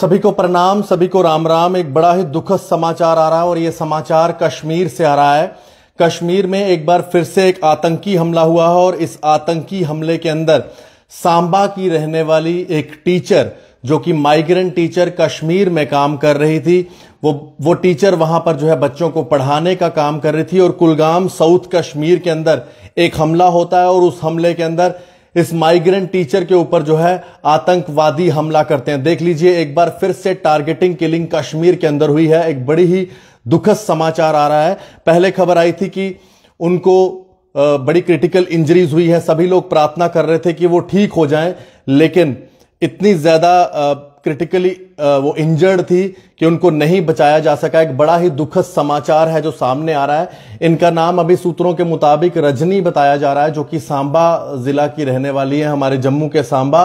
सभी को प्रणाम सभी को राम राम एक बड़ा ही दुखद समाचार आ रहा है और ये समाचार कश्मीर से आ रहा है कश्मीर में एक बार फिर से एक आतंकी हमला हुआ है और इस आतंकी हमले के अंदर सांबा की रहने वाली एक टीचर जो कि माइग्रेंट टीचर कश्मीर में काम कर रही थी वो वो टीचर वहां पर जो है बच्चों को पढ़ाने का काम कर रही थी और कुलगाम साउथ कश्मीर के अंदर एक हमला होता है और उस हमले के अंदर इस माइग्रेंट टीचर के ऊपर जो है आतंकवादी हमला करते हैं देख लीजिए एक बार फिर से टारगेटिंग किलिंग कश्मीर के अंदर हुई है एक बड़ी ही दुखद समाचार आ रहा है पहले खबर आई थी कि उनको बड़ी क्रिटिकल इंजरीज हुई है सभी लोग प्रार्थना कर रहे थे कि वो ठीक हो जाएं लेकिन इतनी ज्यादा क्रिटिकली uh, वो इंजर्ड थी कि उनको नहीं बचाया जा सका एक बड़ा ही दुखद समाचार है जो सामने आ रहा है इनका नाम अभी सूत्रों के मुताबिक रजनी बताया जा रहा है जो कि सांबा जिला की रहने वाली है हमारे जम्मू के सांबा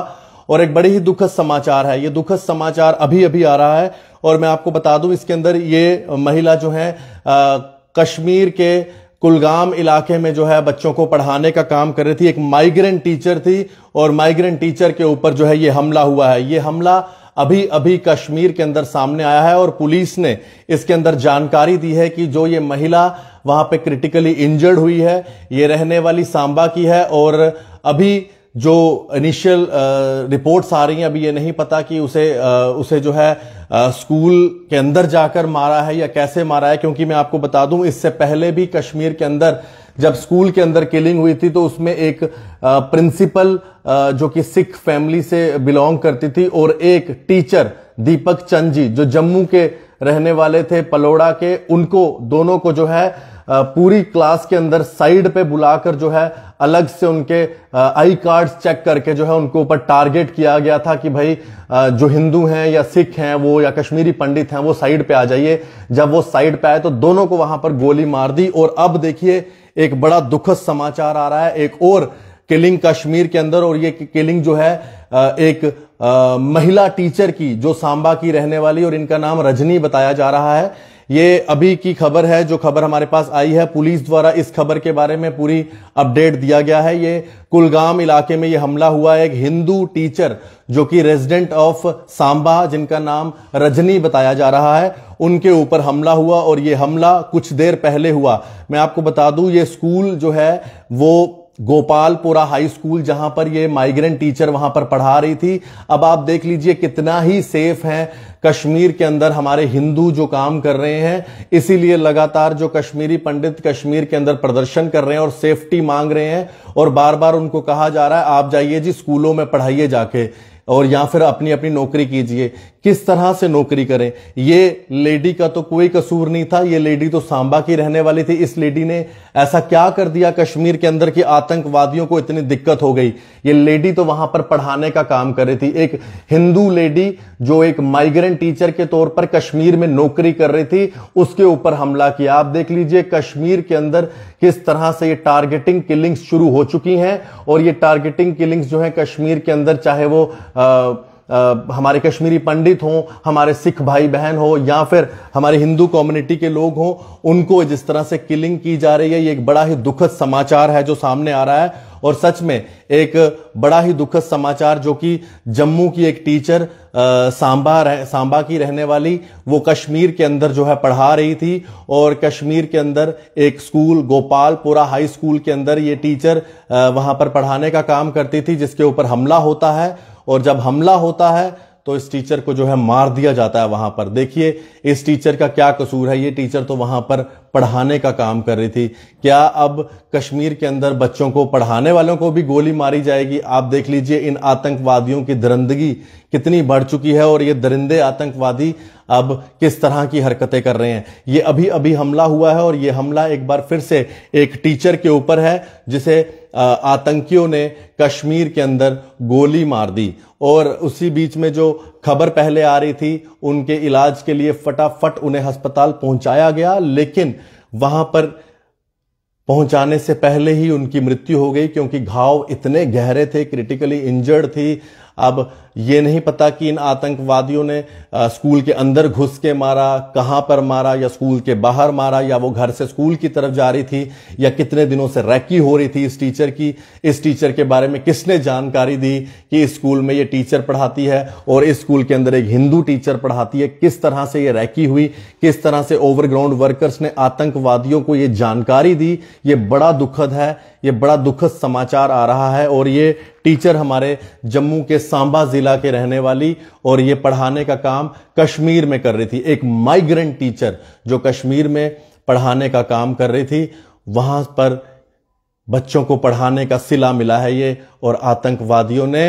और एक बड़ी ही दुखद समाचार है ये दुखद समाचार अभी अभी आ रहा है और मैं आपको बता दूं इसके अंदर ये महिला जो है आ, कश्मीर के कुलगाम इलाके में जो है बच्चों को पढ़ाने का काम कर रही थी एक माइग्रेंट टीचर थी और माइग्रेंट टीचर के ऊपर जो है ये हमला हुआ है ये हमला अभी अभी कश्मीर के अंदर सामने आया है और पुलिस ने इसके अंदर जानकारी दी है कि जो ये महिला वहां पे क्रिटिकली इंजर्ड हुई है ये रहने वाली सांबा की है और अभी जो इनिशियल रिपोर्ट्स आ रही हैं अभी ये नहीं पता कि उसे आ, उसे जो है आ, स्कूल के अंदर जाकर मारा है या कैसे मारा है क्योंकि मैं आपको बता दूं इससे पहले भी कश्मीर के अंदर जब स्कूल के अंदर किलिंग हुई थी तो उसमें एक प्रिंसिपल जो कि सिख फैमिली से बिलोंग करती थी और एक टीचर दीपक चंद जी जो जम्मू के रहने वाले थे पलोड़ा के उनको दोनों को जो है पूरी क्लास के अंदर साइड पे बुलाकर जो है अलग से उनके आई कार्ड्स चेक करके जो है उनको ऊपर टारगेट किया गया था कि भाई जो हिंदू हैं या सिख हैं वो या कश्मीरी पंडित हैं वो साइड पे आ जाइए जब वो साइड पे आए तो दोनों को वहां पर गोली मार दी और अब देखिए एक बड़ा दुखद समाचार आ रहा है एक और किलिंग कश्मीर के अंदर और ये किलिंग जो है एक महिला टीचर की जो सांबा की रहने वाली और इनका नाम रजनी बताया जा रहा है ये अभी की खबर है जो खबर हमारे पास आई है पुलिस द्वारा इस खबर के बारे में पूरी अपडेट दिया गया है ये कुलगाम इलाके में ये हमला हुआ एक हिंदू टीचर जो कि रेजिडेंट ऑफ सांबा जिनका नाम रजनी बताया जा रहा है उनके ऊपर हमला हुआ और ये हमला कुछ देर पहले हुआ मैं आपको बता दूं ये स्कूल जो है वो गोपालपुरा हाई स्कूल जहां पर ये माइग्रेंट टीचर वहां पर पढ़ा रही थी अब आप देख लीजिए कितना ही सेफ है कश्मीर के अंदर हमारे हिंदू जो काम कर रहे हैं इसीलिए लगातार जो कश्मीरी पंडित कश्मीर के अंदर प्रदर्शन कर रहे हैं और सेफ्टी मांग रहे हैं और बार बार उनको कहा जा रहा है आप जाइए जी स्कूलों में पढ़ाइए जाके और या फिर अपनी अपनी नौकरी कीजिए किस तरह से नौकरी करें ये लेडी का तो कोई कसूर नहीं था ये लेडी तो सांबा की रहने वाली थी इस लेडी ने ऐसा क्या कर दिया कश्मीर के अंदर की आतंकवादियों को इतनी दिक्कत हो गई ये लेडी तो वहां पर पढ़ाने का काम कर रही थी एक हिंदू लेडी जो एक माइग्रेंट टीचर के तौर पर कश्मीर में नौकरी कर रही थी उसके ऊपर हमला किया आप देख लीजिए कश्मीर के अंदर किस तरह से ये टारगेटिंग किलिंग्स शुरू हो चुकी हैं और ये टारगेटिंग किलिंग्स जो है कश्मीर के अंदर चाहे वो आ, हमारे कश्मीरी पंडित हों हमारे सिख भाई बहन हो या फिर हमारे हिंदू कम्युनिटी के लोग हों उनको जिस तरह से किलिंग की जा रही है ये एक बड़ा ही दुखद समाचार है जो सामने आ रहा है और सच में एक बड़ा ही दुखद समाचार जो कि जम्मू की एक टीचर आ, सांबा रह, सांबा की रहने वाली वो कश्मीर के अंदर जो है पढ़ा रही थी और कश्मीर के अंदर एक स्कूल गोपालपुरा हाई स्कूल के अंदर ये टीचर आ, वहां पर पढ़ाने का काम करती थी जिसके ऊपर हमला होता है और जब हमला होता है तो इस टीचर को जो है मार दिया जाता है वहां पर देखिए इस टीचर का क्या कसूर है ये टीचर तो वहां पर पढ़ाने का काम कर रही थी क्या अब कश्मीर के अंदर बच्चों को पढ़ाने वालों को भी गोली मारी जाएगी आप देख लीजिए इन आतंकवादियों की दरिंदगी कितनी बढ़ चुकी है और ये दरिंदे आतंकवादी अब किस तरह की हरकतें कर रहे हैं ये अभी अभी हमला हुआ है और ये हमला एक बार फिर से एक टीचर के ऊपर है जिसे आतंकियों ने कश्मीर के अंदर गोली मार दी और उसी बीच में जो खबर पहले आ रही थी उनके इलाज के लिए फटाफट उन्हें अस्पताल पहुंचाया गया लेकिन वहां पर पहुंचाने से पहले ही उनकी मृत्यु हो गई क्योंकि घाव इतने गहरे थे क्रिटिकली इंजर्ड थी अब ये नहीं पता कि इन आतंकवादियों ने स्कूल के अंदर घुस के मारा कहां पर मारा या स्कूल के बाहर मारा या वो घर से स्कूल की तरफ जा रही थी या कितने दिनों से रैकी हो रही थी इस टीचर की इस टीचर के बारे में किसने जानकारी दी कि इस स्कूल में ये टीचर पढ़ाती है और इस स्कूल के अंदर एक हिंदू टीचर पढ़ाती है किस तरह से ये रैकी हुई किस तरह से ओवरग्राउंड वर्कर्स ने आतंकवादियों को ये जानकारी दी ये बड़ा दुखद है ये बड़ा दुखद समाचार आ रहा है और ये टीचर हमारे जम्मू के सांबा जिला के रहने वाली और ये पढ़ाने का काम कश्मीर में कर रही थी एक माइग्रेंट टीचर जो कश्मीर में पढ़ाने का काम कर रही थी वहां पर बच्चों को पढ़ाने का सिला मिला है ये और आतंकवादियों ने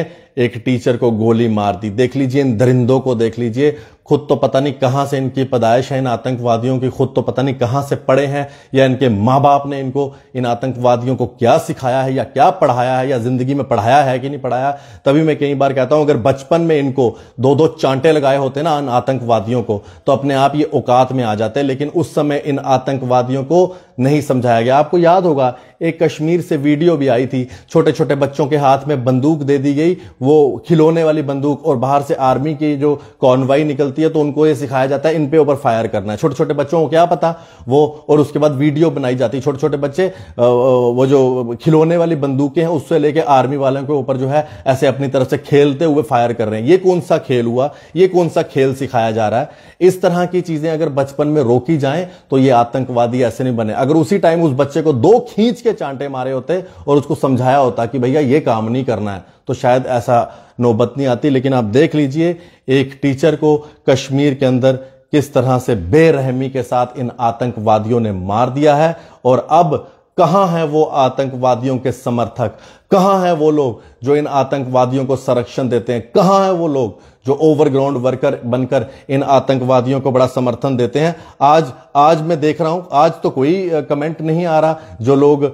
एक टीचर को गोली मार दी देख लीजिए इन दरिंदों को देख लीजिए खुद तो पता नहीं कहाँ से इनकी पदाइश है इन आतंकवादियों की खुद तो पता नहीं कहां से पढ़े हैं या इनके मां बाप ने इनको इन आतंकवादियों को क्या सिखाया है या क्या पढ़ाया है या जिंदगी में पढ़ाया है कि नहीं पढ़ाया तभी मैं कई बार कहता हूं अगर बचपन में इनको दो दो चांटे लगाए होते ना इन आतंकवादियों को तो अपने आप ये औकात में आ जाते लेकिन उस समय इन आतंकवादियों को नहीं समझाया गया आपको याद होगा एक कश्मीर से वीडियो भी आई थी छोटे छोटे बच्चों के हाथ में बंदूक दे दी गई वो खिलौने वाली बंदूक और बाहर से आर्मी की जो कॉन्वाई निकलती है तो उनको ये सिखाया जाता है इनपे ऊपर फायर करना है छोटे छोटे बच्चों को क्या पता वो और उसके बाद वीडियो बनाई जाती है छोटे छोटे बच्चे वो जो खिलौने वाली बंदूकें हैं उससे लेके आर्मी वालों के ऊपर जो है ऐसे अपनी तरफ से खेलते हुए फायर कर रहे हैं ये कौन सा खेल हुआ ये कौन सा खेल सिखाया जा रहा है इस तरह की चीजें अगर बचपन में रोकी जाए तो ये आतंकवादी ऐसे नहीं बने अगर उसी टाइम उस बच्चे को दो खींच के चांटे मारे होते और उसको समझाया होता कि भैया ये काम नहीं करना है तो शायद ऐसा नौबत नहीं आती लेकिन आप देख लीजिए एक टीचर को कश्मीर के अंदर किस तरह से बेरहमी के साथ इन आतंकवादियों ने मार दिया है और अब कहाँ हैं वो आतंकवादियों के समर्थक कहाँ हैं वो लोग जो इन आतंकवादियों को संरक्षण देते हैं कहाँ हैं वो लोग जो ओवरग्राउंड वर्कर बनकर इन आतंकवादियों को बड़ा समर्थन देते हैं आज आज मैं देख रहा हूं आज तो कोई कमेंट नहीं आ रहा जो लोग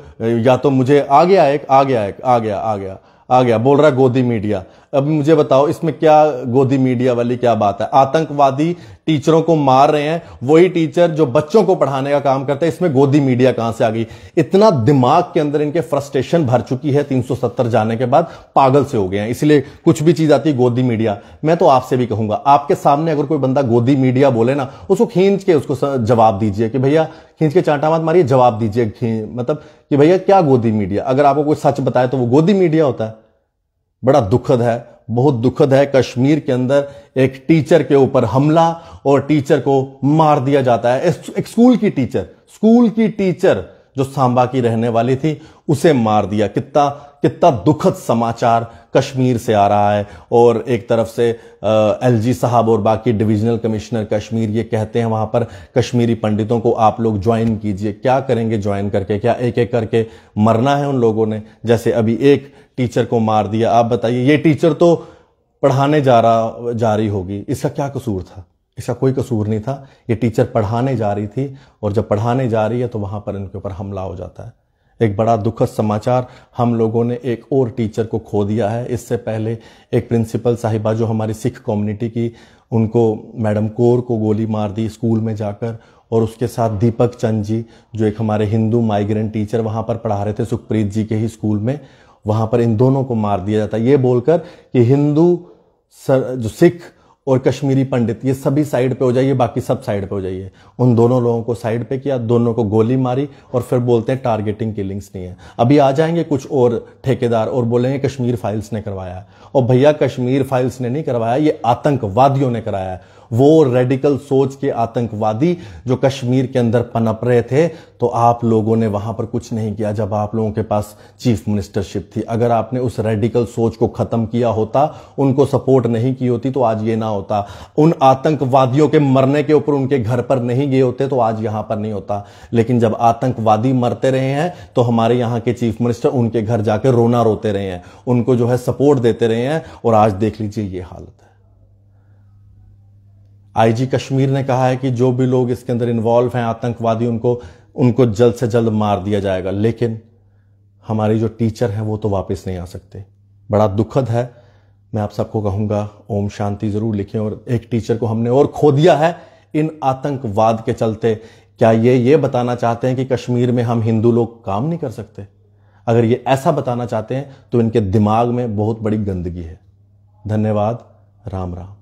या तो मुझे आ गया एक आ गया एक आ गया आ गया आ गया बोल रहा गोदी मीडिया अब मुझे बताओ इसमें क्या गोदी मीडिया वाली क्या बात है आतंकवादी टीचरों को मार रहे हैं वही टीचर जो बच्चों को पढ़ाने का काम करते हैं इसमें गोदी मीडिया कहां से आ गई इतना दिमाग के अंदर इनके फ्रस्ट्रेशन भर चुकी है 370 जाने के बाद पागल से हो गए हैं इसलिए कुछ भी चीज आती है गोदी मीडिया मैं तो आपसे भी कहूंगा आपके सामने अगर कोई बंदा गोदी मीडिया बोले ना उसको खींच के उसको जवाब दीजिए कि भैया खींच के चांटा मत मारिए जवाब दीजिए मतलब कि भैया क्या गोदी मीडिया अगर आपको कोई सच बताए तो वो गोदी मीडिया होता है बड़ा दुखद है बहुत दुखद है कश्मीर के अंदर एक टीचर के ऊपर हमला और टीचर को मार दिया जाता है एक स्कूल की टीचर स्कूल की टीचर जो सांबा की रहने वाली थी उसे मार दिया कितना कितना दुखद समाचार कश्मीर से आ रहा है और एक तरफ से एलजी साहब और बाकी डिविजनल कमिश्नर कश्मीर ये कहते हैं वहां पर कश्मीरी पंडितों को आप लोग ज्वाइन कीजिए क्या करेंगे ज्वाइन करके क्या एक एक करके मरना है उन लोगों ने जैसे अभी एक टीचर को मार दिया आप बताइए ये टीचर तो पढ़ाने जा रहा जा रही होगी इसका क्या कसूर था इसका कोई कसूर नहीं था ये टीचर पढ़ाने जा रही थी और जब पढ़ाने जा रही है तो वहाँ पर इनके ऊपर हमला हो जाता है एक बड़ा दुखद समाचार हम लोगों ने एक और टीचर को खो दिया है इससे पहले एक प्रिंसिपल साहिबा जो हमारी सिख कम्युनिटी की उनको मैडम कोर को गोली मार दी स्कूल में जाकर और उसके साथ दीपक चंद जी जो एक हमारे हिंदू माइग्रेंट टीचर वहाँ पर पढ़ा रहे थे सुखप्रीत जी के ही स्कूल में वहाँ पर इन दोनों को मार दिया जाता है ये बोलकर कि हिंदू सर जो सिख और कश्मीरी पंडित ये सभी साइड पे हो जाइए बाकी सब साइड पे हो जाइए उन दोनों लोगों को साइड पे किया दोनों को गोली मारी और फिर बोलते हैं टारगेटिंग किलिंग्स नहीं है अभी आ जाएंगे कुछ और ठेकेदार और बोलेंगे कश्मीर फाइल्स ने करवाया और भैया कश्मीर फाइल्स ने नहीं करवाया ये आतंकवादियों ने कराया वो रेडिकल सोच के आतंकवादी जो कश्मीर के अंदर पनप रहे थे तो आप लोगों ने वहां पर कुछ नहीं किया जब आप लोगों के पास चीफ मिनिस्टरशिप थी अगर आपने उस रेडिकल सोच को खत्म किया होता उनको सपोर्ट नहीं की होती तो आज ये ना होता उन आतंकवादियों के मरने के ऊपर उनके घर पर नहीं गए होते तो आज यहां पर नहीं होता लेकिन जब आतंकवादी मरते रहे हैं तो हमारे यहाँ के चीफ मिनिस्टर उनके घर जाकर रोना रोते रहे हैं उनको जो है सपोर्ट देते रहे हैं और आज देख लीजिए ये हालत है आईजी कश्मीर ने कहा है कि जो भी लोग इसके अंदर इन्वॉल्व हैं आतंकवादी उनको उनको जल्द से जल्द मार दिया जाएगा लेकिन हमारी जो टीचर हैं वो तो वापस नहीं आ सकते बड़ा दुखद है मैं आप सबको कहूंगा ओम शांति जरूर लिखें और एक टीचर को हमने और खो दिया है इन आतंकवाद के चलते क्या ये ये बताना चाहते हैं कि कश्मीर में हम हिंदू लोग काम नहीं कर सकते अगर ये ऐसा बताना चाहते हैं तो इनके दिमाग में बहुत बड़ी गंदगी है धन्यवाद राम राम